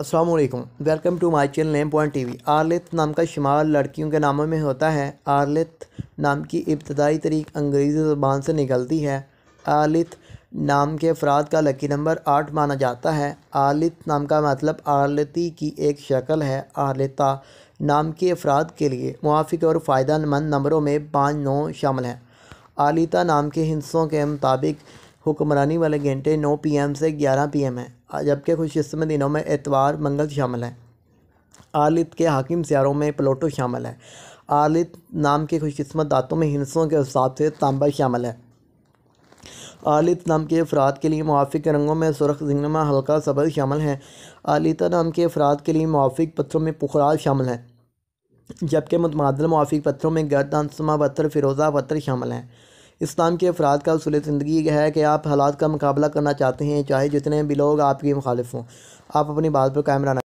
असलकम welcome to my channel name point we आरलित नाम का शुमार लड़कियों के नामों में होता है आरलित नाम की इब्तदाई तरीक अंग्रेज़ी जबान से निकलती है आरलित नाम के अफराद का लकी नंबर आठ माना जाता है आरलित नाम का मतलब आरलती की एक शक्ल है आरलिता नाम के अफराद के लिए मुआफ़ और फ़ायदा मंद नंबरों में पाँच नौ शामिल हैं आलिता नाम के हिस्सों के मुताबिक हुक्मरानी वाले घंटे नौ पी एम से ग्यारह पी एम है जबकि खुशकस्म दिनों में एतवार मंगल शामिल है आलित के हाकिम सियारों में प्लोटो शामिल है आलित नाम के खुशकस्मत दातों में हिंसों के हिसाब से तांबा शामिल है आलित नाम के अफराद के लिए मुआफ़ रंगों में सुरख जिंगनमा हल्का सबर शामिल हैं आलिता नाम के अफराद के लिए मुआफ़ पत्थरों में पुखराज शामिल हैं जबकि मुतमादल मुआफ़ पत्थरों में गर्दानसमा पत्थर फिरोज़ा पत्थर शामिल हैं इस्लाम के अफराद का असूल ज़िंदगी है कि आप हालात का मुकाबला करना चाहते हैं चाहे जितने भी लोग आपके मुखालिफ हों आप अपनी बात पर कायम रहना